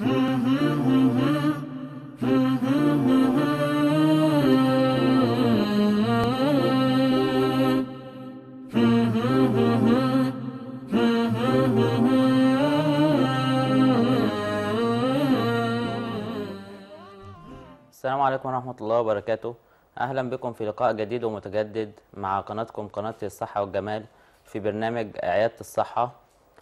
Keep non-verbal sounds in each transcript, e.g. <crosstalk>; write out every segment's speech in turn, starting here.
السلام عليكم ورحمة الله وبركاته أهلا بكم في لقاء جديد ومتجدد مع قناتكم قناة الصحة والجمال في برنامج عيادة الصحة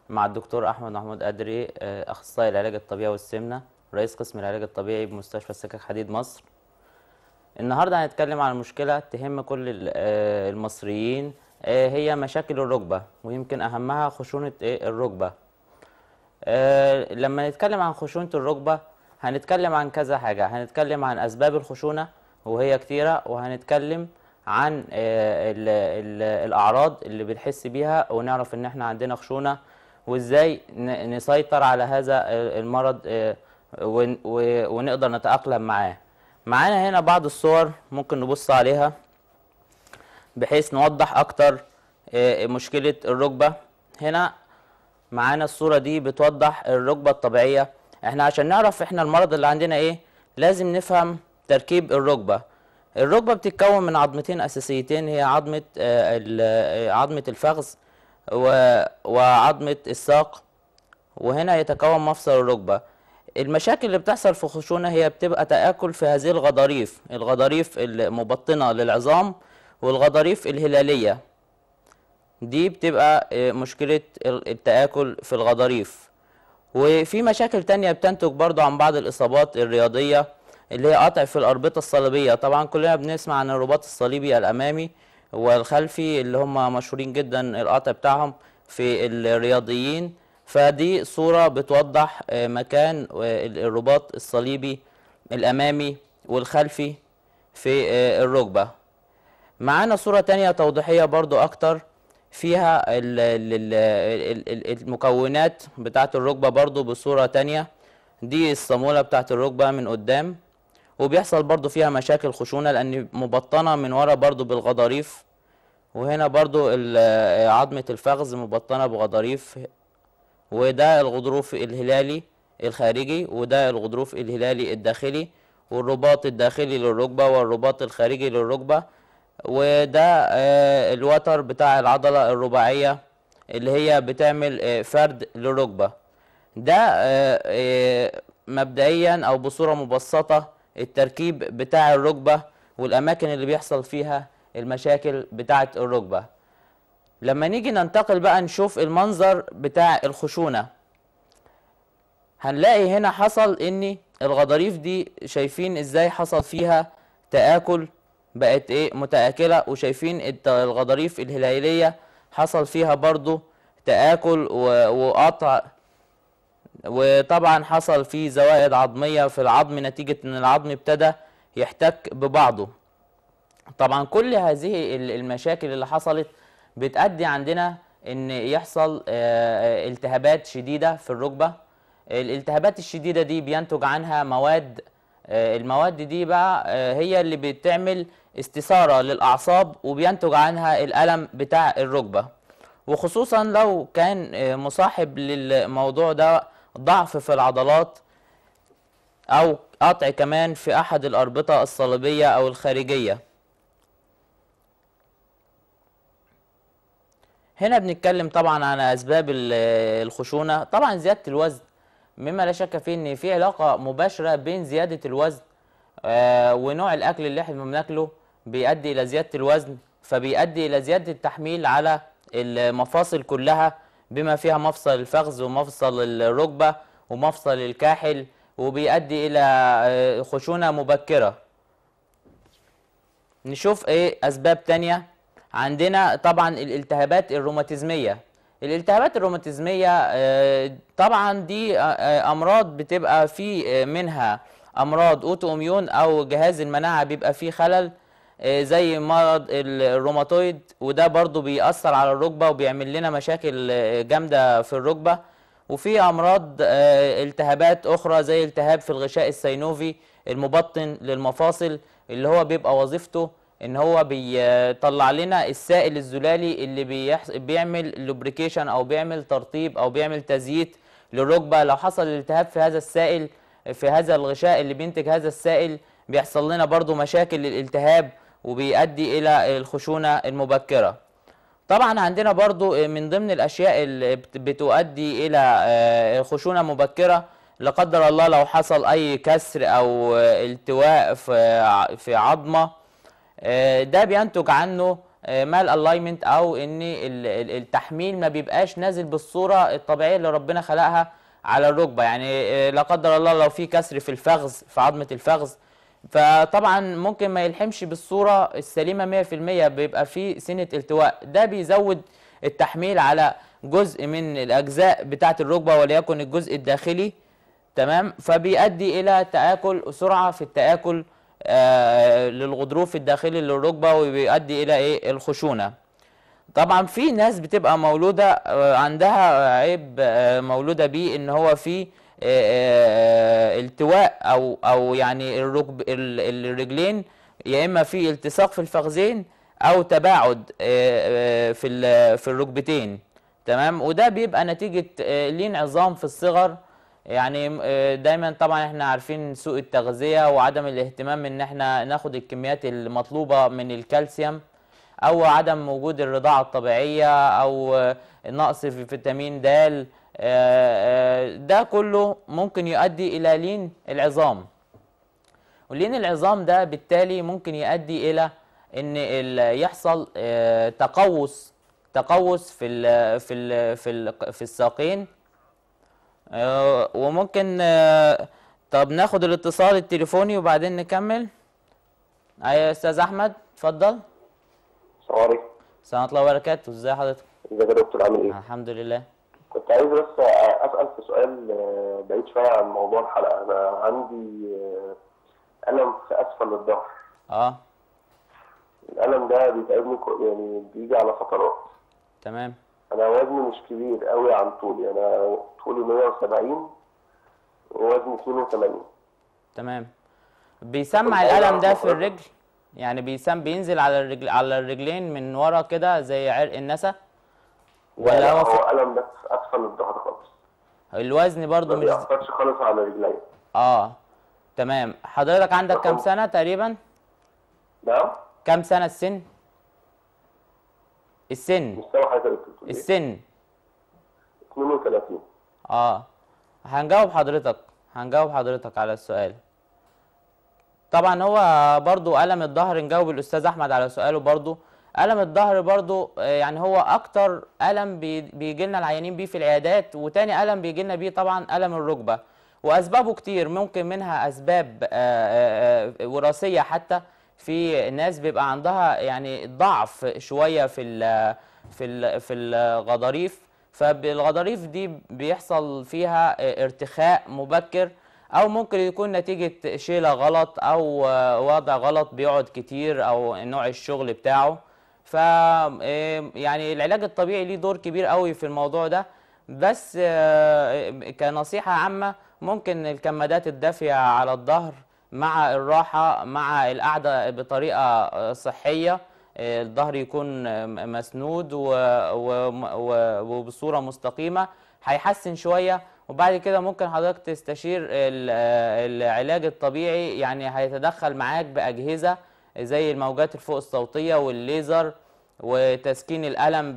مع الدكتور احمد محمود ادري آه، اخصائي العلاج الطبيعي والسمنه رئيس قسم العلاج الطبيعي بمستشفى السكك حديد مصر النهارده هنتكلم عن مشكله تهم كل آه، المصريين آه، هي مشاكل الركبه ويمكن اهمها خشونه إيه، الركبه لما نتكلم عن خشونه الركبه هنتكلم عن كذا حاجه هنتكلم عن اسباب الخشونه وهي كتيره وهنتكلم عن الـ الـ الاعراض اللي بنحس بيها ونعرف ان احنا عندنا خشونه وازاي نسيطر على هذا المرض آه، ونقدر نتأقلم معاه معانا هنا بعض الصور ممكن نبص عليها بحيث نوضح اكتر آه، مشكلة الركبة هنا معانا الصورة دي بتوضح الركبة الطبيعية احنا عشان نعرف احنا المرض اللي عندنا ايه لازم نفهم تركيب الركبة الركبة بتتكون من عظمتين اساسيتين هي عظمة آه، عظمة الفخذ و... وعظمة الساق وهنا يتكون مفصل الركبة المشاكل اللي بتحصل في الخشونة هي بتبقى تآكل في هذه الغضاريف الغضاريف المبطنة للعظام والغضاريف الهلالية دي بتبقى آه، مشكلة التآكل في الغضاريف وفي مشاكل تانية بتنتج برضو عن بعض الإصابات الرياضية اللي هي قطع في الأربطة الصليبية طبعا كلنا بنسمع عن الرباط الصليبي الأمامي والخلفي اللي هم مشهورين جدا القطع بتاعهم في الرياضيين فدي صورة بتوضح آه، مكان آه، الرباط الصليبي الأمامي والخلفي في آه، الركبة معانا صورة تانية توضيحية برضو أكتر فيها المكونات بتاعة الركبة برضو بصورة تانية دي الصامولة بتاعة الركبة من قدام وبيحصل برضو فيها مشاكل خشونة لأن مبطنة من ورا برضو بالغضاريف وهنا برضو عظمة الفخذ مبطنة بغضاريف وده الغضروف الهلالي الخارجي وده الغضروف الهلالي الداخلي والرباط الداخلي للركبة والرباط الخارجي للركبة وده آه، الوتر بتاع العضلة الرباعية اللي هي بتعمل آه، فرد للركبة ده آه، مبدئيا أو بصورة مبسطة التركيب بتاع الركبة والأماكن اللي بيحصل فيها المشاكل بتاعة الركبة لما نيجي ننتقل بقى نشوف المنظر بتاع الخشونة هنلاقي هنا حصل ان الغضاريف دي شايفين ازاي حصل فيها تآكل بقت ايه متآكلة وشايفين الغضاريف الهلالية حصل فيها برضو تآكل وقطع وطبعا حصل فيه زوائد عظمية في العظم نتيجة ان العظم ابتدى يحتك ببعضه طبعا كل هذه المشاكل اللي حصلت بتأدي عندنا ان يحصل آه، آه، التهابات شديدة في الركبة الالتهابات الشديدة دي بينتج عنها مواد آه، المواد دي بقى هي اللي بتعمل استثارة للأعصاب وبينتج عنها الألم بتاع الركبة وخصوصا لو كان مصاحب للموضوع ده ضعف في العضلات أو قطع كمان في أحد الأربطة الصليبية أو الخارجية هنا بنتكلم طبعا عن أسباب الخشونة طبعا زيادة الوزن مما لا شك فيه إن في علاقة مباشرة بين زيادة الوزن آه، ونوع الأكل اللي احنا بناكله بيؤدي إلى زيادة الوزن فبيؤدي إلى زيادة التحميل على المفاصل كلها بما فيها مفصل الفخذ ومفصل الركبة ومفصل الكاحل وبيؤدي إلى آه، خشونة مبكرة نشوف إيه أسباب تانية عندنا طبعا الالتهابات الروماتيزمية الالتهابات الروماتيزمية آه، طبعا دي آه، أمراض بتبقى في منها أمراض أوتو أميون أو جهاز المناعة بيبقى فيه خلل آه، زي مرض الروماتويد وده برضو بيأثر على الركبة وبيعمل لنا مشاكل آه، جامدة في الركبة وفي أمراض آه، التهابات أخرى زي التهاب في الغشاء السينوفي المبطن للمفاصل اللي هو بيبقى وظيفته ان هو بيطلع لنا السائل الزلالي اللي بيحص... بيعمل لوبريكيشن او بيعمل ترطيب او بيعمل تزييت للركبه لو حصل التهاب في هذا السائل في هذا الغشاء اللي بينتج هذا السائل بيحصل لنا برضو مشاكل الالتهاب وبيؤدي الى الخشونه المبكره طبعا عندنا برضو من ضمن الاشياء اللي بتؤدي الى آه، خشونه مبكره لا قدر الله لو حصل اي كسر او آه، التواء في آه، عظمه ده بينتج عنه مال الاينمنت او ان التحميل ما بيبقاش نازل بالصوره الطبيعيه اللي ربنا خلقها على الركبه يعني لا قدر الله لو في كسر في الفخذ في عظمه الفخذ فطبعا ممكن ما يلحمش بالصوره السليمه 100% بيبقى فيه سنه التواء ده بيزود التحميل على جزء من الاجزاء بتاعه الركبه وليكن الجزء الداخلي تمام فبيؤدي الى تاكل سرعه في التاكل آه، للغضروف الداخلي للركبه وبيؤدي الى ايه الخشونه طبعا في ناس بتبقى مولوده آه، عندها عيب آه، مولوده بيه ان هو في آه، آه، التواء او او يعني الركب الرجلين يا اما في التصاق في الفخذين او تباعد آه، في في الركبتين تمام وده بيبقى نتيجه لين عظام في الصغر يعني دايما طبعا احنا عارفين سوء التغذيه وعدم الاهتمام ان احنا ناخد الكميات المطلوبه من الكالسيوم او عدم وجود الرضاعه الطبيعيه او نقص في فيتامين د آه، آه، ده كله ممكن يؤدي إلى لين العظام ولين العظام ده بالتالي ممكن يؤدي إلى ان يحصل آه، تقوس تقوس في الـ في الـ في الـ في الساقين وممكن طب ناخد الاتصال التليفوني وبعدين نكمل ايوه استاذ احمد اتفضل السلام عليكم ورحمه الله وبركاته ازي حضرتك ازيك يا دكتور عامل ايه الحمد لله كنت عايز بس اسال في سؤال آه، بعيد شويه عن موضوع الحلقه انا عندي آه، الم في اسفل الظهر اه الالم ده بيتعبني يعني بيجي على فترات تمام انا وزني مش كبير قوي عن طولي انا طولي 170 ووزني 82 تمام بيسمع الالم ده في الرجل يعني بيسم بينزل على الرجل على الرجلين من ورا كده زي عرق النسا ولا يعني هو في... الم بس اسفل الظهر خالص الوزن برضو مش ما بيأثرش خالص على رجلي اه تمام حضرتك عندك كام سنه تقريبا نعم كام سنه السن السن مستوى حضرتك إيه؟ السن 32 اه هنجاوب حضرتك هنجاوب حضرتك على السؤال طبعا هو برضو ألم الظهر نجاوب الأستاذ أحمد على سؤاله برضو الم الظهر برضو آه، يعني هو اكتر الم بيجي لنا العيانين بيه في العيادات وتاني الم بيجي لنا بيه طبعا الم الركبه واسبابه كتير ممكن منها اسباب آه، آه، وراثيه حتى في ناس بيبقى عندها يعني ضعف شويه في الـ في الـ في الغضاريف فالغضاريف دي بيحصل فيها ارتخاء مبكر او ممكن يكون نتيجه شيله غلط او وضع غلط بيقعد كتير او نوع الشغل بتاعه ف يعني العلاج الطبيعي ليه دور كبير قوي في الموضوع ده بس آه، كنصيحه عامه ممكن الكمادات الدافيه على الظهر مع الراحه مع القعده بطريقه آه، صحيه آه، الظهر يكون مسنود وبصوره مستقيمه هيحسن شويه وبعد كده ممكن حضرتك تستشير العلاج الطبيعي يعني هيتدخل معاك باجهزه زي الموجات الفوق الصوتيه والليزر وتسكين الالم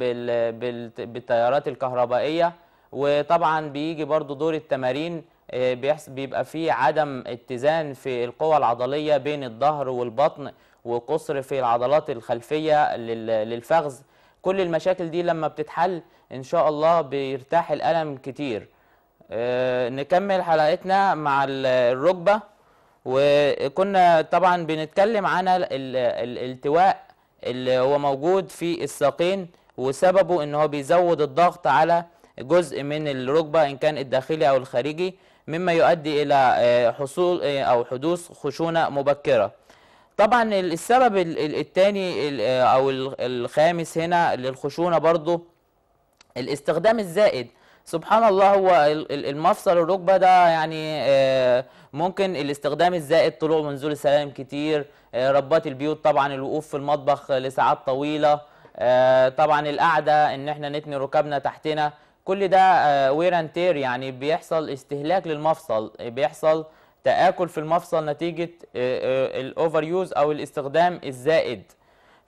بالتيارات الكهربائيه وطبعا بيجي برضو دور التمارين آه، بيبقى فيه عدم اتزان في القوى العضليه بين الظهر والبطن وقصر في العضلات الخلفيه للفخذ كل المشاكل دي لما بتتحل ان شاء الله بيرتاح الالم كتير آه، نكمل حلقتنا مع الركبه وكنا طبعا بنتكلم عن الالتواء اللي هو موجود في الساقين وسببه ان هو بيزود الضغط على جزء من الركبه ان كان الداخلي او الخارجي مما يؤدي الى آه، حصول آه، او حدوث خشونه مبكره طبعا السبب الثاني آه، او الخامس هنا للخشونه برضو الاستخدام الزائد سبحان الله هو المفصل الركبه ده يعني آه، ممكن الاستخدام الزائد طلوع ونزول السلام كتير آه، ربات البيوت طبعا الوقوف في المطبخ لساعات طويله آه، طبعا القعده ان احنا نتني ركابنا تحتنا كل ده وير تير يعني بيحصل استهلاك للمفصل بيحصل تآكل في المفصل نتيجة الأوفر يوز أو الاستخدام الزائد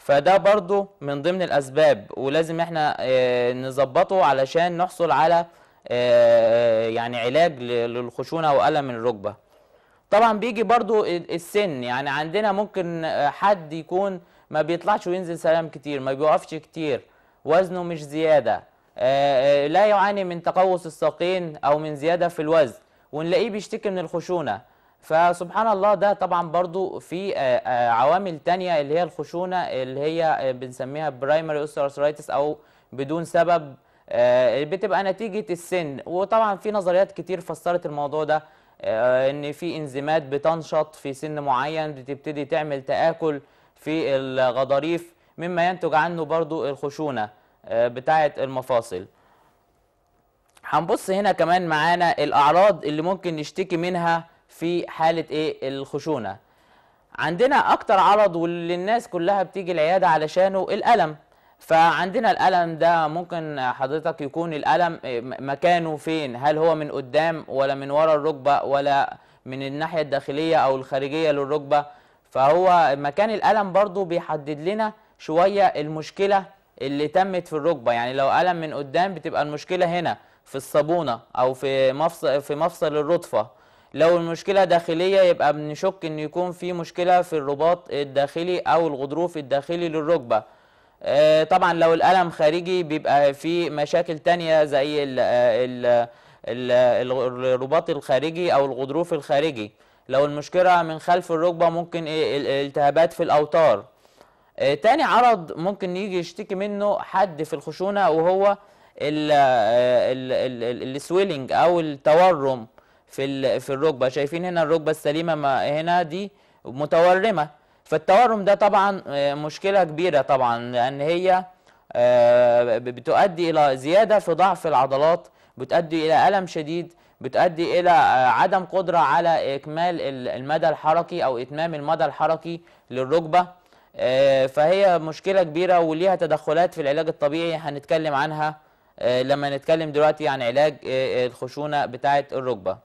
فده برضو من ضمن الأسباب ولازم احنا آه، نظبطه علشان نحصل على آه، آه، يعني علاج للخشونة وألم الركبة طبعا بيجي برضو السن يعني عندنا ممكن حد يكون ما بيطلعش وينزل سلام كتير ما بيوقفش كتير وزنه مش زيادة لا يعاني من تقوس الساقين أو من زيادة في الوزن ونلاقيه بيشتكي من الخشونة فسبحان الله ده طبعا برضو في آه، آه، عوامل تانية اللي هي الخشونة اللي هي آه، بنسميها برايمري اوسترايتس او بدون سبب بتبقى نتيجة السن وطبعا في نظريات كتير فسرت الموضوع ده ان في انزيمات بتنشط في سن معين بتبتدي تعمل تآكل في الغضاريف مما ينتج عنه برضو الخشونة بتاعة المفاصل هنبص هنا كمان معانا الأعراض اللي ممكن نشتكي منها في حاله ايه الخشونه عندنا اكتر عرض واللي الناس كلها بتيجي العياده علشانه الالم فعندنا الالم ده ممكن حضرتك يكون الالم مكانه فين هل هو من قدام ولا من ورا الركبه ولا من الناحيه الداخليه او الخارجيه للركبه فهو مكان الالم برضو بيحدد لنا شويه المشكله اللي تمت في الركبه يعني لو الم من قدام بتبقى المشكله هنا في الصابونه او في مفصل في مفصل الرطفه لو المشكلة داخلية يبقى بنشك ان يكون في مشكلة في الرباط الداخلي او الغضروف الداخلي للركبة آه، طبعا لو الألم خارجي بيبقى في مشاكل تانية زي آه، ال ال الرباط الخارجي او الغضروف الخارجي لو المشكلة من خلف الركبة ممكن إيه، التهابات في الأوتار آه، تاني عرض ممكن يجي يشتكي منه حد في الخشونة وهو السويلنج أو التورم في في الركبه شايفين هنا الركبه السليمه ما هنا دي متورمه فالتورم ده طبعا آه، مشكله كبيره طبعا لان هي آه، بتؤدي الى زياده في ضعف العضلات بتؤدي الى الم شديد بتؤدي الى آه، عدم قدره على اكمال المدى الحركي او اتمام المدى الحركي للركبه فهي مشكله كبيره وليها تدخلات في العلاج الطبيعي هنتكلم عنها لما نتكلم دلوقتي عن علاج الخشونه بتاعه الركبه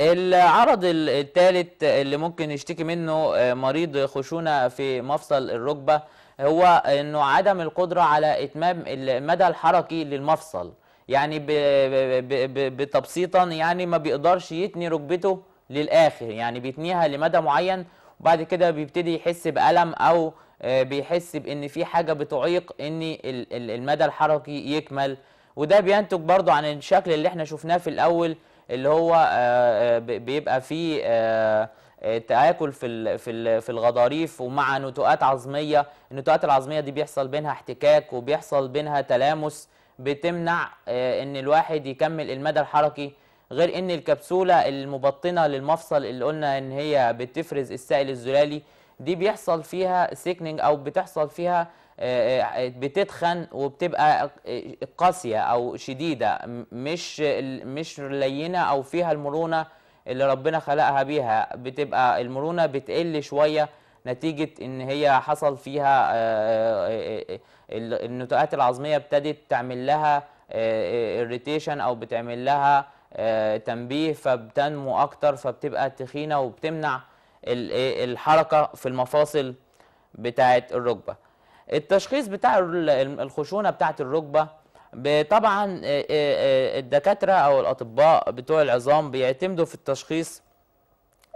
العرض الثالث اللي ممكن يشتكي منه آه، مريض خشونة في مفصل الركبة هو انه عدم القدرة على اتمام المدى الحركي للمفصل يعني بتبسيطا يعني ما بيقدرش يتني ركبته للاخر يعني بيتنيها لمدى معين وبعد كده بيبتدي يحس بألم او آه، بيحس بان في حاجة بتعيق ان المدى الحركي يكمل وده بينتج برضو عن الشكل اللي احنا شفناه في الاول اللي هو آه، آه، بيبقى فيه آه، تآكل في في في الغضاريف ومع نتوءات عظميه، النتوءات العظميه دي بيحصل بينها احتكاك وبيحصل بينها تلامس بتمنع ان الواحد يكمل المدى الحركي غير ان الكبسوله المبطنه للمفصل اللي قلنا ان هي بتفرز السائل الزلالي دي بيحصل فيها سيكنينج او بتحصل فيها بتتخن وبتبقى قاسيه او شديده مش مش لينه او فيها المرونه اللي ربنا خلقها بيها بتبقى المرونه بتقل شويه نتيجه ان هي حصل فيها آه، آه، آه، النتوءات العظميه ابتدت تعمل لها اريتيشن او بتعمل لها تنبيه فبتنمو اكتر فبتبقى تخينه وبتمنع الحركه في المفاصل بتاعت الركبه التشخيص بتاع الخشونه بتاعه الركبه طبعا آه، آه، آه، الدكاتره او الاطباء بتوع العظام بيعتمدوا في التشخيص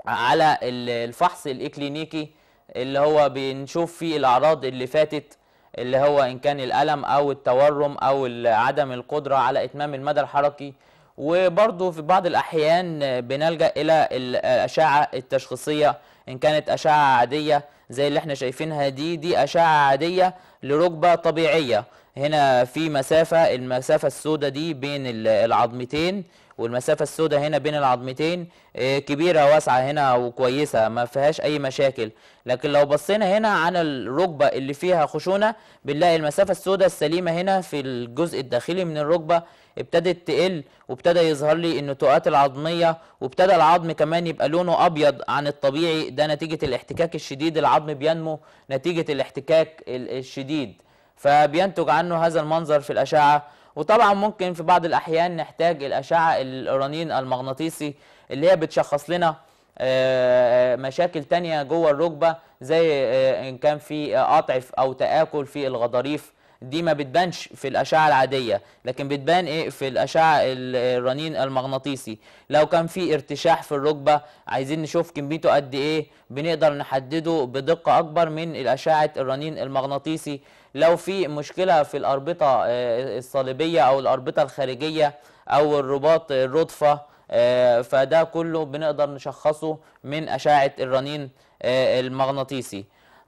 على الفحص الاكلينيكي اللي هو بنشوف فيه الاعراض اللي فاتت اللي هو ان كان الالم او التورم او عدم القدره على اتمام المدى الحركي وبرضه في بعض الاحيان بنلجا الى الاشعه التشخيصيه إن كانت أشعة عادية زي اللي احنا شايفينها دي دي أشعة عادية لركبة طبيعية هنا في مسافة المسافة السوداء دي بين العظمتين والمسافة السوداء هنا بين العظمتين آه، كبيرة واسعة هنا وكويسة ما فيهاش أي مشاكل لكن لو بصينا هنا على الركبة اللي فيها خشونة بنلاقي المسافة السوداء السليمة هنا في الجزء الداخلي من الركبة ابتدت تقل وابتدى يظهر لي النتوءات العظمية وابتدى العظم كمان يبقى لونه أبيض عن الطبيعي ده نتيجة الاحتكاك الشديد العظم بينمو نتيجة الاحتكاك الشديد فبينتج عنه هذا المنظر في الأشعة وطبعا ممكن في بعض الأحيان نحتاج الأشعة الأورانين المغناطيسي اللي هي بتشخص لنا آه، آه، مشاكل تانية جوه الركبة زي آه، إن كان في قطع أو تآكل في الغضاريف دي ما بتبانش في الأشعة العادية لكن بتبان إيه في الأشعة الرنين المغناطيسي لو كان في ارتشاح في الركبة عايزين نشوف كميته قد إيه بنقدر نحدده بدقة أكبر من الأشعة الرنين المغناطيسي لو في مشكله في الاربطه آه، الصليبيه او الاربطه الخارجيه او الرباط الرضفه آه، فده كله بنقدر نشخصه من اشعه الرنين آه، المغناطيسي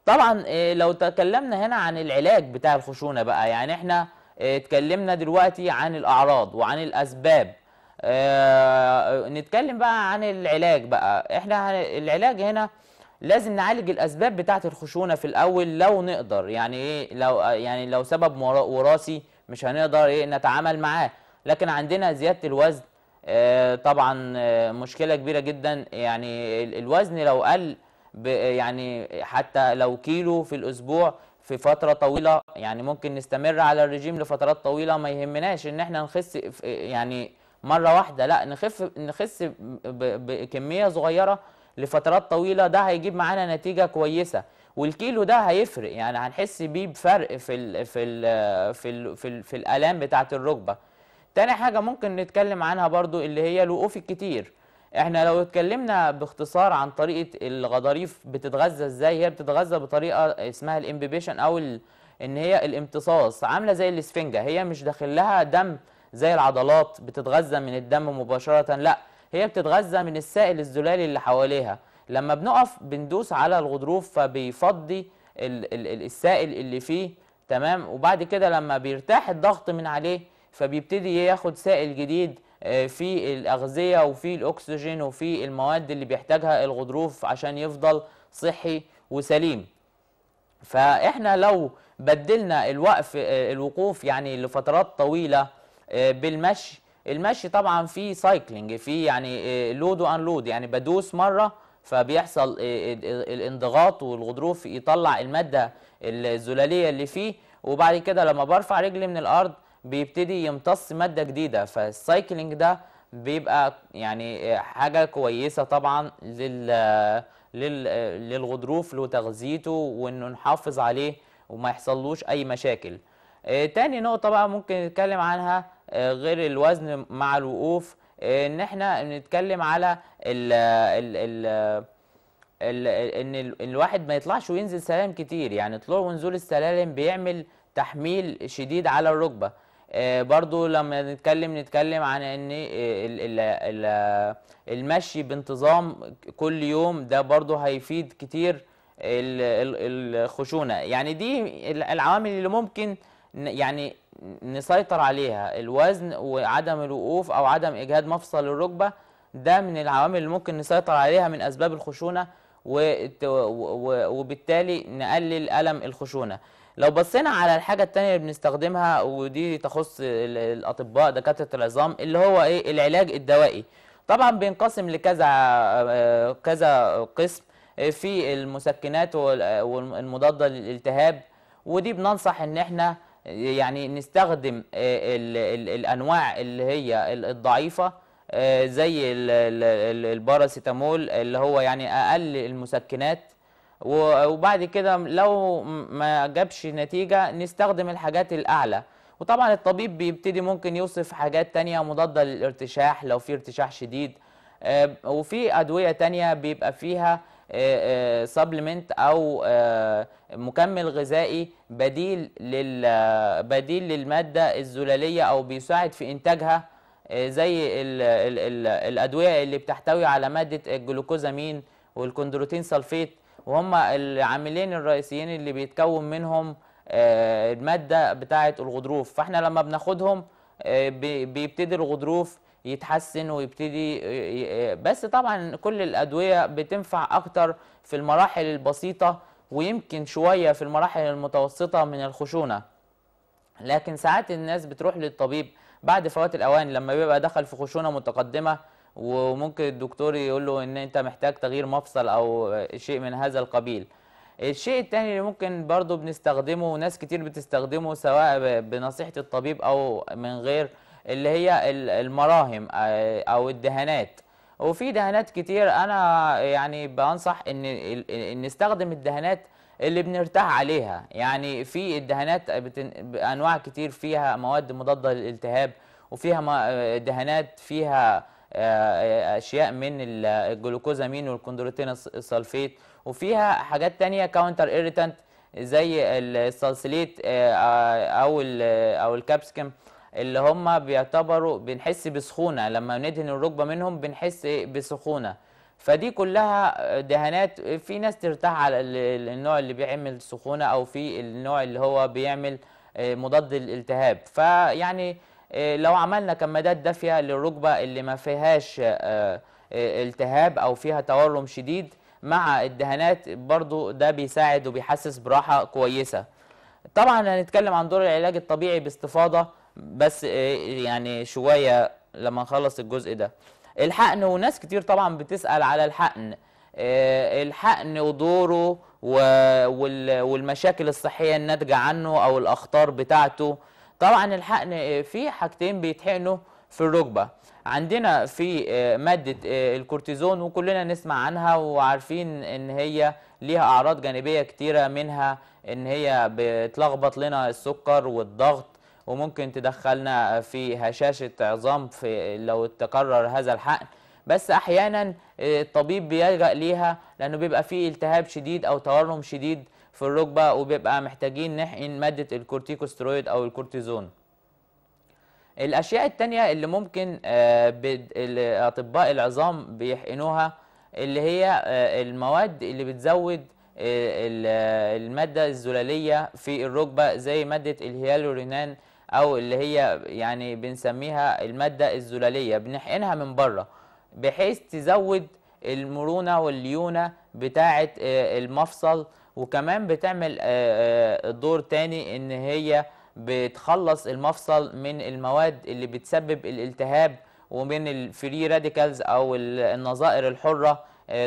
طبعا لو تكلمنا هنا عن العلاج بتاع الخشونه بقى يعني احنا اتكلمنا دلوقتي عن الاعراض وعن الاسباب اه نتكلم بقى عن العلاج بقى احنا العلاج هنا لازم نعالج الاسباب بتاعه الخشونه في الاول لو نقدر يعني ايه لو يعني لو سبب وراثي مش هنقدر ايه نتعامل معاه لكن عندنا زياده الوزن آه طبعا آه مشكله كبيره جدا يعني الوزن لو قل يعني حتى لو كيلو في الاسبوع في فترة طويلة يعني ممكن نستمر على الرجيم لفترات طويلة ما يهمناش ان احنا نخس يعني مرة واحدة لا نخف نخس بكمية صغيرة لفترات طويله ده هيجيب معانا نتيجه كويسه والكيلو ده هيفرق يعني هنحس بيه بفرق في ال في ال في ال في, الـ في الالام بتاعه الركبه تاني حاجه ممكن نتكلم عنها برضو اللي هي الوقوف الكتير احنا لو اتكلمنا باختصار عن طريقه الغضاريف بتتغذى ازاي هي بتتغذى بطريقه اسمها الامبيبيشن او ان هي الامتصاص عامله زي الاسفنجه هي مش داخل لها دم زي العضلات بتتغذى من الدم مباشره لا هي بتتغذى من السائل الزلالي اللي حواليها لما بنقف بندوس على الغضروف فبيفضي ال ال السائل اللي فيه تمام وبعد كده لما بيرتاح الضغط من عليه فبيبتدي ياخد سائل جديد آه، في الأغذية وفي الأكسجين وفي المواد اللي بيحتاجها الغضروف عشان يفضل صحي وسليم فإحنا لو بدلنا الوقف آه، الوقوف يعني لفترات طويلة آه، بالمشي المشي طبعا في سايكلينج في يعني لود وان لود يعني بدوس مره فبيحصل آه، آه، آه، الانضغاط والغضروف يطلع الماده الزلاليه اللي فيه وبعد كده لما برفع رجلي من الارض بيبتدي يمتص ماده جديده فالسايكلينج ده بيبقى يعني حاجه كويسه طبعا لل للغضروف وتغذيته وانه نحافظ عليه وما يحصلوش اي مشاكل تاني نقطه بقى ممكن نتكلم عنها غير الوزن مع الوقوف آه، ان احنا بنتكلم على ال ال ال ال ان الواحد ما يطلعش وينزل سلالم كتير يعني طلوع ونزول السلالم بيعمل تحميل شديد على الركبه آه، برضو لما نتكلم نتكلم عن ان آه، المشي بانتظام كل يوم ده برضو هيفيد كتير الخشونه يعني دي العوامل اللي ممكن يعني نسيطر عليها الوزن وعدم الوقوف او عدم اجهاد مفصل الركبه ده من العوامل اللي ممكن نسيطر عليها من اسباب الخشونه وبالتالي نقلل الم الخشونه لو بصينا على الحاجه الثانيه اللي بنستخدمها ودي تخص الاطباء دكاتره العظام اللي هو ايه العلاج الدوائي طبعا بينقسم لكذا كذا قسم في المسكنات والمضاده للالتهاب ودي بننصح ان احنا يعني نستخدم آه، الانواع اللي هي الضعيفه آه، زي الباراسيتامول اللي هو يعني اقل المسكنات وبعد كده لو ما جابش نتيجه نستخدم الحاجات الاعلى وطبعا الطبيب بيبتدي ممكن يوصف حاجات تانية مضادة للارتشاح لو في ارتشاح شديد آه، وفي أدوية تانية بيبقى فيها سبلمنت آه، آه، او آه، مكمل غذائي بديل لل بديل للماده الزلاليه او بيساعد في انتاجها زي الـ الـ الـ الادويه اللي بتحتوي على ماده الجلوكوزامين والكوندروتين سلفيت وهم العاملين الرئيسيين اللي بيتكون منهم الماده بتاعه الغضروف فاحنا لما بناخدهم بيبتدي الغضروف يتحسن ويبتدي بس طبعا كل الادويه بتنفع اكتر في المراحل البسيطه ويمكن شويه في المراحل المتوسطه من الخشونه لكن ساعات الناس بتروح للطبيب بعد فوات الاوان لما بيبقى دخل في خشونه متقدمه وممكن الدكتور يقول له ان انت محتاج تغيير مفصل او شيء من هذا القبيل الشيء التاني اللي ممكن برضو بنستخدمه وناس كتير بتستخدمه سواء بنصيحة الطبيب أو من غير اللي هي المراهم آه، او الدهانات وفي دهانات كتير انا يعني بنصح ان نستخدم الدهانات اللي بنرتاح عليها يعني في الدهانات انواع كتير فيها مواد مضاده للالتهاب وفيها دهانات فيها آه، آه، اشياء من الجلوكوزامين والكوندروتين الصلفيت وفيها حاجات تانية كاونتر ايريتانت زي السلسليت او او الكابسكم اللي هم بيعتبروا بنحس بسخونه لما ندهن الركبه منهم بنحس إيه؟ بسخونه فدي كلها دهانات في ناس ترتاح على النوع اللي بيعمل سخونه او في النوع اللي هو بيعمل آه، مضاد للالتهاب فيعني آه، لو عملنا كمادات دافيه للركبه اللي ما فيهاش آه، التهاب او فيها تورم شديد مع الدهانات برضو ده بيساعد وبيحسس براحه كويسه طبعا هنتكلم عن دور العلاج الطبيعي باستفاضه بس إيه، يعني شويه لما نخلص الجزء ده الحقن وناس كتير طبعا بتسال على الحقن إيه، الحقن ودوره والمشاكل الصحيه الناتجه عنه او الاخطار بتاعته طبعا الحقن في حاجتين بيتحقنوا في الركبه عندنا في إيه، ماده الكورتيزون وكلنا نسمع عنها وعارفين ان هي ليها اعراض جانبيه كتيره منها ان هي بتلخبط لنا السكر والضغط وممكن تدخلنا في هشاشة عظام في لو تكرر هذا الحقن بس احيانا الطبيب بيلجأ ليها لانه بيبقى فيه التهاب شديد او تورم شديد في الركبة وبيبقى محتاجين نحقن مادة الكورتيكوسترويد او الكورتيزون الاشياء التانية اللي ممكن آه، اطباء العظام بيحقنوها اللي هي آه، المواد اللي بتزود آه، المادة الزلالية في الركبة زي مادة الهيالورينان او اللي هي يعني بنسميها الماده الزلاليه بنحقنها من بره بحيث تزود المرونه والليونه بتاعه آه، المفصل وكمان بتعمل آه، آه، دور تاني ان هي بتخلص المفصل من المواد اللي بتسبب الالتهاب ومن الفري راديكالز او النظائر الحره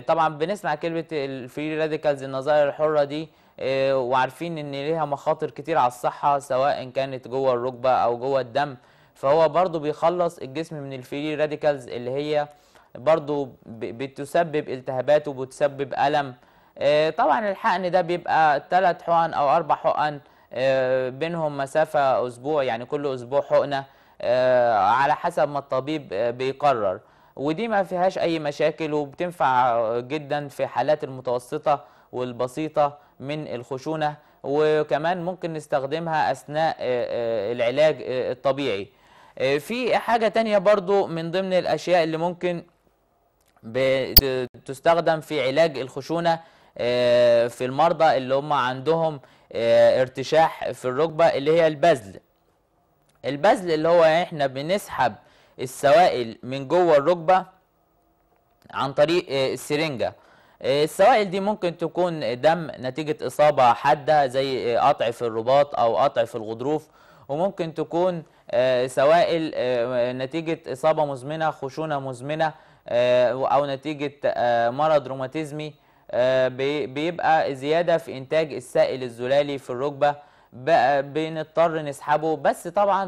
طبعا بنسمع كلمه الفري راديكالز النظائر الحره دي آه، وعارفين ان ليها مخاطر كتير على الصحه سواء كانت جوه الركبه او جوه الدم فهو برضو بيخلص الجسم من الفري راديكالز اللي هي برضو بتسبب التهابات وبتسبب الم آه، طبعا الحقن ده بيبقى ثلاث حقن او اربع حقن آه، بينهم مسافه اسبوع يعني كل اسبوع حقنه على حسب ما الطبيب بيقرر ودي ما فيهاش اي مشاكل وبتنفع جدا في حالات المتوسطه والبسيطه من الخشونة وكمان ممكن نستخدمها أثناء آه، آه، العلاج آه، الطبيعي في حاجة تانية برضو من ضمن الأشياء اللي ممكن تستخدم في علاج الخشونة في المرضى اللي هم عندهم ارتشاح في الركبة اللي هي البزل البزل اللي هو احنا بنسحب السوائل من جوه الركبة عن طريق السرنجة آه، السوائل دي ممكن تكون دم نتيجة إصابة حادة زي آه، قطع في الرباط أو قطع في الغضروف وممكن تكون آه، سوائل نتيجة إصابة مزمنة خشونة مزمنة أو نتيجة مرض روماتيزمي بيبقى زيادة في إنتاج السائل الزلالي في الركبة بنضطر نسحبه بس طبعا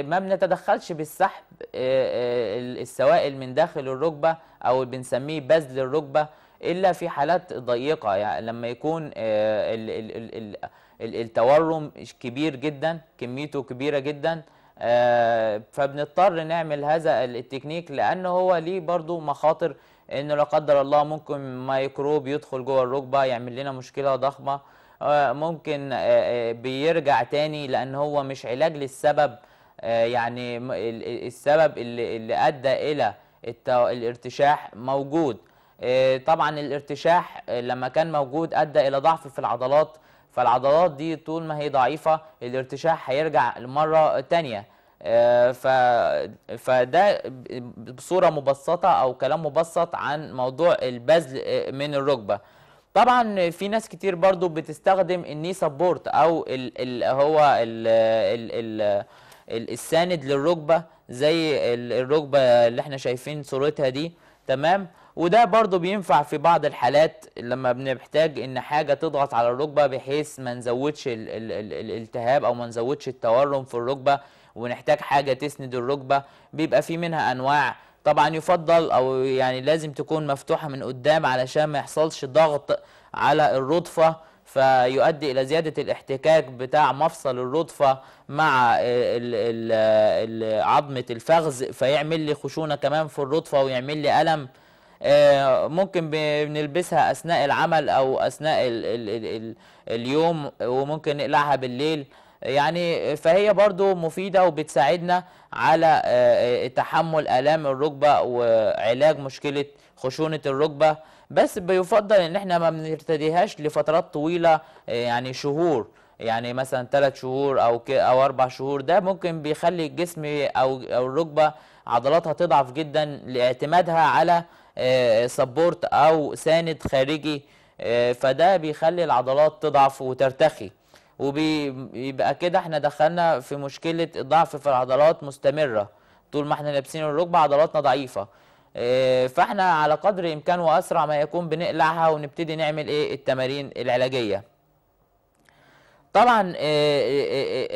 ما بنتدخلش بالسحب السوائل من داخل الركبة أو بنسميه بذل الركبة الا في حالات ضيقه يعني لما يكون آه، التورم كبير جدا كميته كبيره جدا آه، فبنضطر نعمل هذا التكنيك لان هو ليه برضو مخاطر انه لا قدر الله ممكن ميكروب يدخل جوه الركبه يعمل لنا مشكله ضخمه آه، ممكن بيرجع تاني لان هو مش علاج للسبب يعني السبب اللي ادى الى الارتشاح موجود آه، طبعا الارتشاح آه، لما كان موجود ادى الى ضعف في العضلات فالعضلات دي طول ما هي ضعيفه الارتشاح هيرجع مره ثانيه آه، ف... فده بصوره مبسطه او كلام مبسط عن موضوع البذل من الركبه طبعا في ناس كتير برضو بتستخدم الني سبورت او ال هو الـ الـ الـ الـ الساند للركبه زي الركبه اللي احنا شايفين صورتها دي تمام وده برضو بينفع في بعض الحالات لما بنحتاج ان حاجه تضغط على الركبه بحيث ما نزودش ال ال ال الالتهاب او ما نزودش التورم في الركبه ونحتاج حاجه تسند الركبه بيبقى في منها انواع طبعا يفضل او يعني لازم تكون مفتوحه من قدام علشان ما يحصلش ضغط على الرضفه فيؤدي الى زياده الاحتكاك بتاع مفصل الرضفه مع ال ال ال عظمه الفخذ فيعمل لي خشونه كمان في الرضفه ويعمل لي الم آه، ممكن بنلبسها اثناء العمل او اثناء الـ الـ الـ اليوم وممكن نقلعها بالليل يعني فهي برضو مفيدة وبتساعدنا على آه، تحمل آلام الركبة وعلاج مشكلة خشونة الركبة بس بيفضل ان احنا ما بنرتديهاش لفترات طويلة آه، يعني شهور يعني مثلا ثلاث شهور او او اربع شهور ده ممكن بيخلي الجسم او او الركبه عضلاتها تضعف جدا لاعتمادها على سبورت آه، او ساند خارجي آه، فده بيخلي العضلات تضعف وترتخي وبيبقى كده احنا دخلنا في مشكله الضعف في العضلات مستمره طول ما احنا لابسين الركبه عضلاتنا ضعيفه آه، فاحنا على قدر الامكان واسرع ما يكون بنقلعها ونبتدي نعمل ايه التمارين العلاجيه طبعا آه، آه،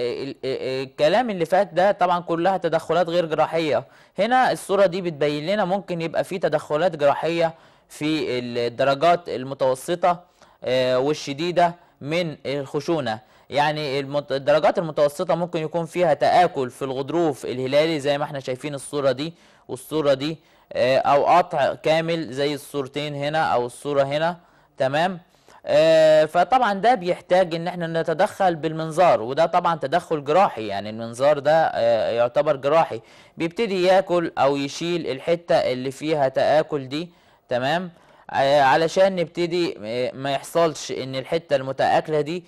آه، الكلام اللي فات ده طبعا كلها تدخلات غير جراحيه هنا الصوره دي بتبين لنا ممكن يبقى في تدخلات جراحيه في الدرجات المتوسطه والشديده من الخشونه يعني الدرجات المتوسطه ممكن يكون فيها تاكل في الغضروف الهلالي زي ما احنا شايفين الصوره دي والصوره دي او قطع كامل زي الصورتين هنا او الصوره هنا تمام آه، فطبعا ده بيحتاج ان احنا نتدخل بالمنظار وده طبعا تدخل جراحي يعني المنظار ده آه، يعتبر جراحي بيبتدي ياكل او يشيل الحتة اللي فيها تآكل دي تمام آه، علشان نبتدي ما يحصلش ان الحتة المتآكلة دي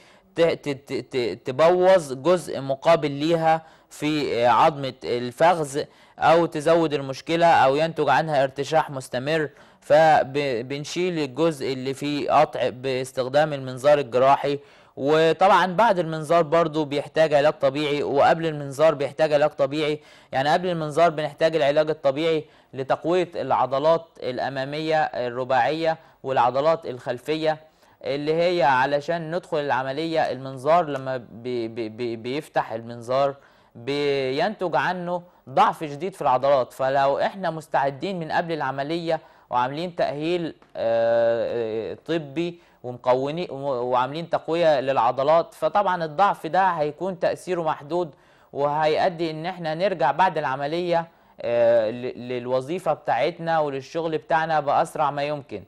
تبوظ جزء مقابل ليها في عظمة الفخذ او تزود المشكلة او ينتج عنها ارتشاح مستمر فبنشيل الجزء اللي فيه قطع باستخدام المنظار الجراحي وطبعا بعد المنظار برضو بيحتاج علاج طبيعي وقبل المنظار بيحتاج علاج طبيعي يعني قبل المنظار بنحتاج العلاج الطبيعي لتقوية العضلات الأمامية الرباعية والعضلات الخلفية اللي هي علشان ندخل العملية المنظار لما بي بي بيفتح المنظار بينتج عنه ضعف شديد في العضلات فلو احنا مستعدين من قبل العملية وعاملين تأهيل آه، طبي ومقونين وعاملين تقوية للعضلات فطبعا الضعف ده هيكون تأثيره محدود وهيؤدي ان احنا نرجع بعد العملية آه، للوظيفة بتاعتنا وللشغل بتاعنا بأسرع ما يمكن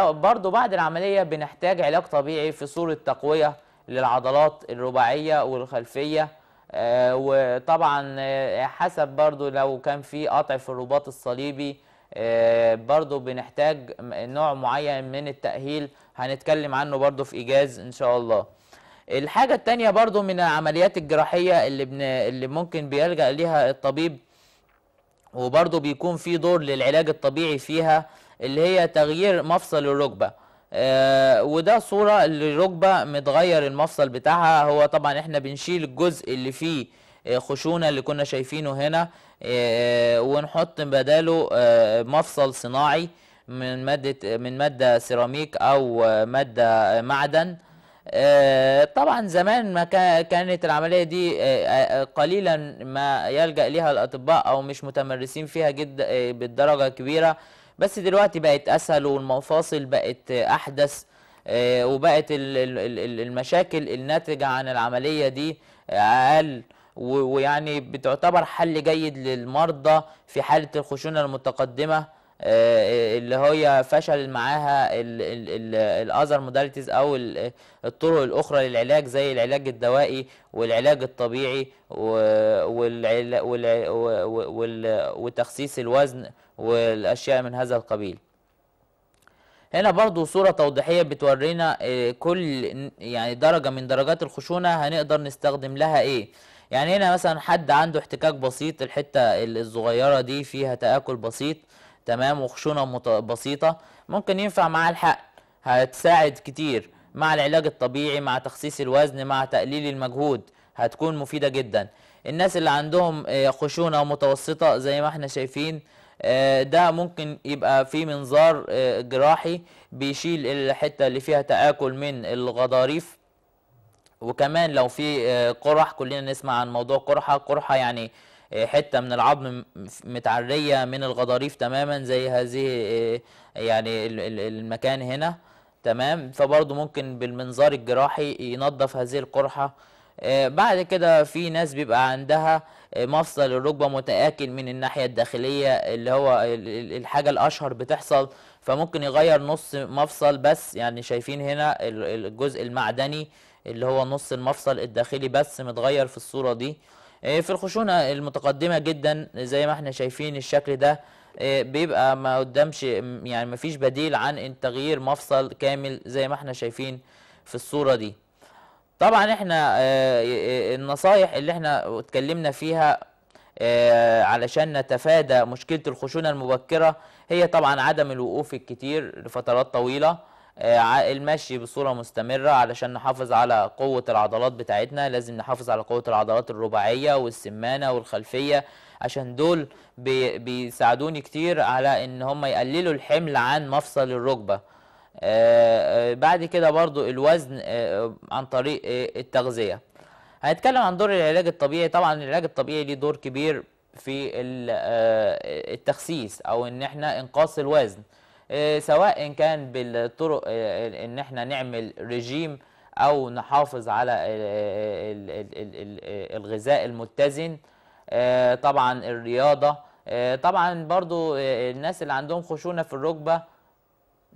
برضو بعد العملية بنحتاج علاج طبيعي في صورة تقوية للعضلات الرباعية والخلفية آه، وطبعا حسب برضو لو كان في قطع في الرباط الصليبي آه، برضو بنحتاج نوع معين من التأهيل هنتكلم عنه برضو في إيجاز إن شاء الله الحاجة التانية برضو من العمليات الجراحية اللي, بن... اللي ممكن بيلجأ ليها الطبيب وبرضو بيكون في دور للعلاج الطبيعي فيها اللي هي تغيير مفصل الركبة آه وده صورة للركبة متغير المفصل بتاعها هو طبعا احنا بنشيل الجزء اللي فيه آه، خشونة اللي كنا شايفينه هنا آه، ونحط بداله آه، مفصل صناعي من مادة من مادة سيراميك أو مادة معدن آه، طبعا زمان ما كانت العملية دي قليلا ما يلجأ ليها الأطباء أو مش متمرسين فيها جدا بالدرجة كبيرة بس دلوقتي بقت أسهل والمفاصل بقت أحدث وبقت المشاكل الناتجة عن العملية دي أقل ويعني بتعتبر حل جيد للمرضى في حالة الخشونة المتقدمة آه، آه، اللي هي فشل معاها الاذر موداليتيز او الطرق الاخرى للعلاج زي العلاج الدوائي والعلاج الطبيعي وتخسيس الوزن والاشياء من هذا القبيل هنا برضو صورة توضيحية بتورينا آه، كل يعني درجة من درجات الخشونة هنقدر نستخدم لها ايه يعني هنا مثلا حد عنده احتكاك بسيط الحتة الصغيرة دي فيها تآكل بسيط تمام وخشونة بسيطة ممكن ينفع مع الحقن هتساعد كتير مع العلاج الطبيعي مع تخصيص الوزن مع تقليل المجهود هتكون مفيدة جدا الناس اللي عندهم آه، خشونة متوسطة زي ما احنا شايفين آه، ده ممكن يبقى في منظار آه، جراحي بيشيل الحتة اللي فيها تآكل من الغضاريف وكمان لو في آه، قرح كلنا نسمع عن موضوع قرحه قرحه يعني آه، حته من العظم متعريه من الغضاريف تماما زي هذه آه، يعني المكان هنا تمام فبرضه ممكن بالمنظار الجراحي ينظف هذه القرحه بعد كده في ناس بيبقى عندها مفصل الركبه متاكل من الناحيه الداخليه اللي هو الحاجه الاشهر بتحصل فممكن يغير نص مفصل بس يعني شايفين هنا الجزء المعدني اللي هو نص المفصل الداخلي بس متغير في الصورة دي آه، في الخشونة المتقدمة جدا زي ما احنا شايفين الشكل ده آه، بيبقى ما قدامش يعني ما فيش بديل عن تغيير مفصل كامل زي ما احنا شايفين في الصورة دي طبعا احنا آه، النصايح اللي احنا اتكلمنا فيها علشان نتفادى مشكلة الخشونة المبكرة هي طبعا عدم الوقوف الكتير لفترات طويلة المشي آه، بصورة مستمرة علشان نحافظ على قوة العضلات بتاعتنا لازم نحافظ على قوة العضلات الرباعية والسمانة والخلفية عشان دول بي بيساعدوني كتير على ان هم يقللوا الحمل عن مفصل الركبة آه، آه، بعد كده برضو الوزن عن طريق التغذية هنتكلم عن دور العلاج الطبيعي طبعا العلاج الطبيعي ليه دور كبير في التخسيس او ان احنا انقاص الوزن آه، سواء كان بالطرق آه، ان احنا نعمل رجيم او نحافظ على آه، الغذاء المتزن طبعا الرياضه طبعا برضو الناس اللي عندهم خشونه في الركبه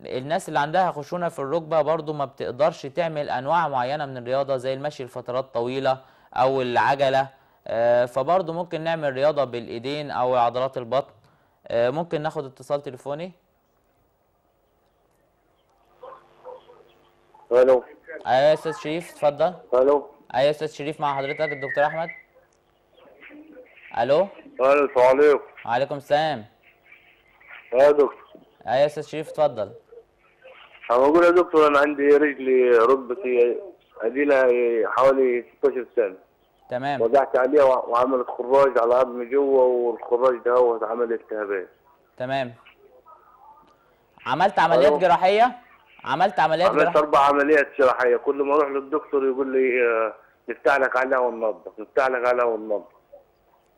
الناس اللي عندها خشونه في الركبه برضو ما بتقدرش تعمل انواع معينه من الرياضه زي المشي لفترات طويله او العجله فبرضو ممكن نعمل رياضه بالايدين او عضلات البطن ممكن ناخد اتصال تليفوني الو ايوه يا استاذ شريف اتفضل الو ايوه يا استاذ شريف مع حضرتك الدكتور احمد الو السلام عليكم وعليكم السلام يا دكتور ايوه يا استاذ شريف اتفضل انا بقول يا دكتور انا عندي رجلي ركبتي اديلها حوالي 16 سنه تمام وضعت عليها وعملت خراج على عظم جوه والخراج ده عمل التهابات تمام عملت عمليات جراحيه عملت عمليات عملت اربع عمليات جراحيه كل ما اروح للدكتور يقول لي آه، نفتح لك عليها وننظف نفتح لك عليها وننظف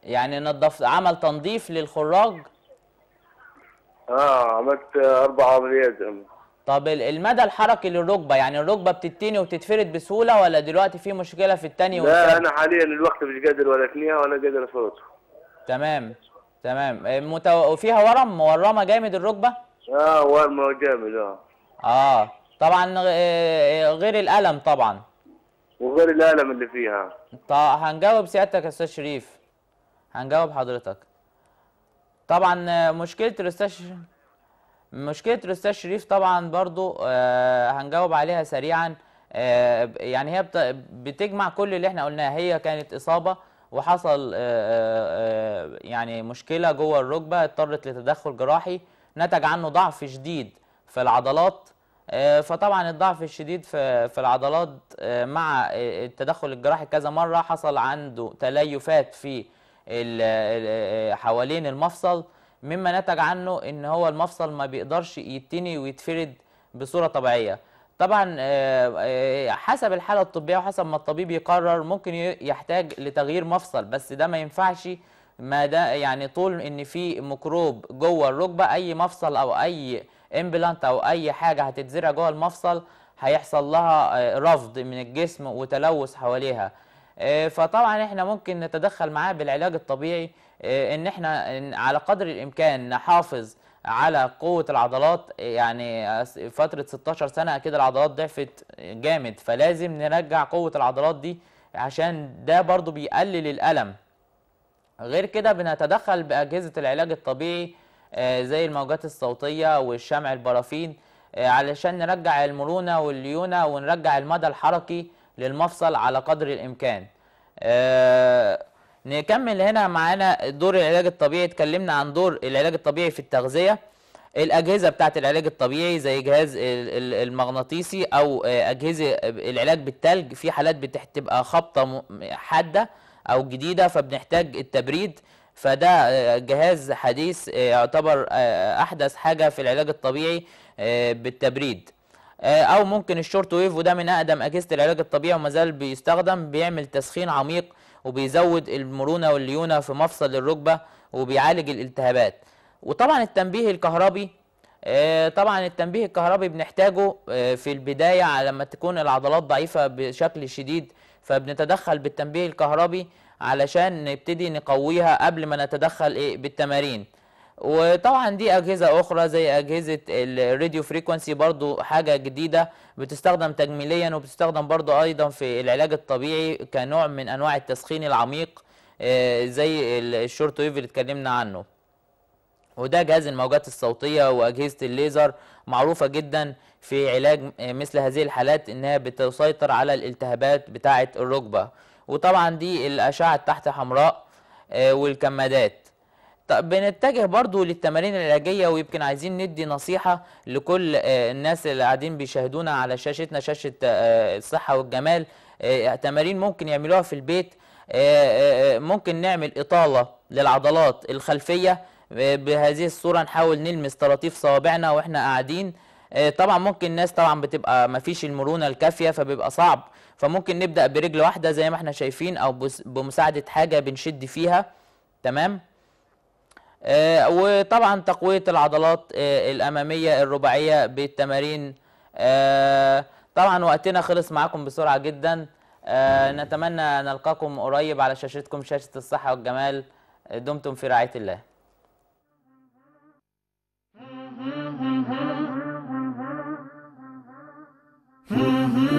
يعني نظفت عمل تنظيف للخراج اه عملت اربع عمليات طب المدى الحركي للركبه يعني الركبه بتتني وتتفرد بسهوله ولا دلوقتي في مشكله في التاني والتاني لا انا حاليا الوقت مش قادر ولا اتنيها ولا قادر افرده تمام تمام آه، متو... فيها ورم مورمه جامد الركبه اه ورمه جامد اه اه طبعا آه، آه، غير الالم طبعا وغير الالم اللي فيها طب هنجاوب سيادتك يا استاذ شريف هنجاوب حضرتك طبعا آه، مشكله الاستاذ مشكله الاستاذ شريف طبعا برضو هنجاوب عليها سريعا يعني هي بتجمع كل اللي احنا قلناه هي كانت اصابه وحصل يعني مشكله جوه الركبه اضطرت لتدخل جراحي نتج عنه ضعف شديد في العضلات آه، فطبعا الضعف الشديد في العضلات آه، مع آه، التدخل الجراحي كذا مره حصل عنده تليفات في حوالين المفصل مما نتج عنه ان هو المفصل ما بيقدرش يتني ويتفرد بصوره طبيعيه طبعا حسب الحاله الطبيه وحسب ما الطبيب يقرر ممكن يحتاج لتغيير مفصل بس ده ما ينفعش ما ده يعني طول ان في ميكروب جوه الركبه اي مفصل او اي امبلانت او اي حاجه هتتزرع جوه المفصل هيحصل لها آه، رفض من الجسم وتلوث حواليها آه، فطبعا احنا ممكن نتدخل معاه بالعلاج الطبيعي آه، ان احنا على قدر الامكان نحافظ على قوة العضلات يعني فترة 16 سنة كده العضلات ضعفت جامد فلازم نرجع قوة العضلات دي عشان ده برضو بيقلل الألم غير كده بنتدخل بأجهزة العلاج الطبيعي آه، زي الموجات الصوتيه والشمع البرافين آه، علشان نرجع المرونه والليونه ونرجع المدى الحركي للمفصل على قدر الامكان آه، نكمل هنا معانا دور العلاج الطبيعي اتكلمنا عن دور العلاج الطبيعي في التغذيه الاجهزه بتاعت العلاج الطبيعي زي جهاز المغناطيسي او اجهزه العلاج بالتلج في حالات بتبقى خبطه حاده او جديده فبنحتاج التبريد فده آه، جهاز حديث آه، يعتبر آه، احدث حاجه في العلاج الطبيعي بالتبريد او ممكن الشورت ويف وده من اقدم اجهزه العلاج الطبيعي وما زال بيستخدم بيعمل تسخين عميق وبيزود المرونه والليونه في مفصل الركبه وبيعالج الالتهابات وطبعا التنبيه الكهربي طبعا التنبيه الكهربي بنحتاجه في البدايه لما تكون العضلات ضعيفه بشكل شديد فبنتدخل بالتنبيه الكهربي علشان نبتدي نقويها قبل ما نتدخل ايه بالتمارين وطبعا دي اجهزه اخرى زي اجهزه الراديو فريكونسي برضو حاجه جديده بتستخدم تجميليا وبتستخدم برضو ايضا في العلاج الطبيعي كنوع من انواع التسخين العميق آه، زي الشورت ويف اللي اتكلمنا عنه وده جهاز الموجات الصوتيه واجهزه الليزر معروفه جدا في علاج آه، مثل هذه الحالات انها بتسيطر على الالتهابات بتاعه الركبه وطبعا دي الأشعة تحت حمراء آه، والكمادات طب بنتجه برضو للتمارين العلاجية ويمكن عايزين ندي نصيحة لكل آه، الناس اللي قاعدين بيشاهدونا على شاشتنا شاشة آه، الصحة والجمال تمارين ممكن يعملوها في البيت ممكن نعمل إطالة للعضلات الخلفية بهذه الصورة نحاول نلمس طراطيف صوابعنا واحنا قاعدين طبعا ممكن الناس طبعا بتبقى مفيش المرونة الكافية فبيبقى صعب فممكن نبدا برجل واحده زي ما احنا شايفين او بمساعده حاجه بنشد فيها تمام آه وطبعا تقويه العضلات آه الاماميه الرباعيه بالتمارين آه طبعا وقتنا خلص معاكم بسرعه جدا آه، نتمنى نلقاكم قريب على شاشتكم شاشه الصحه والجمال آه، دمتم في رعايه الله Mm-hmm. <laughs>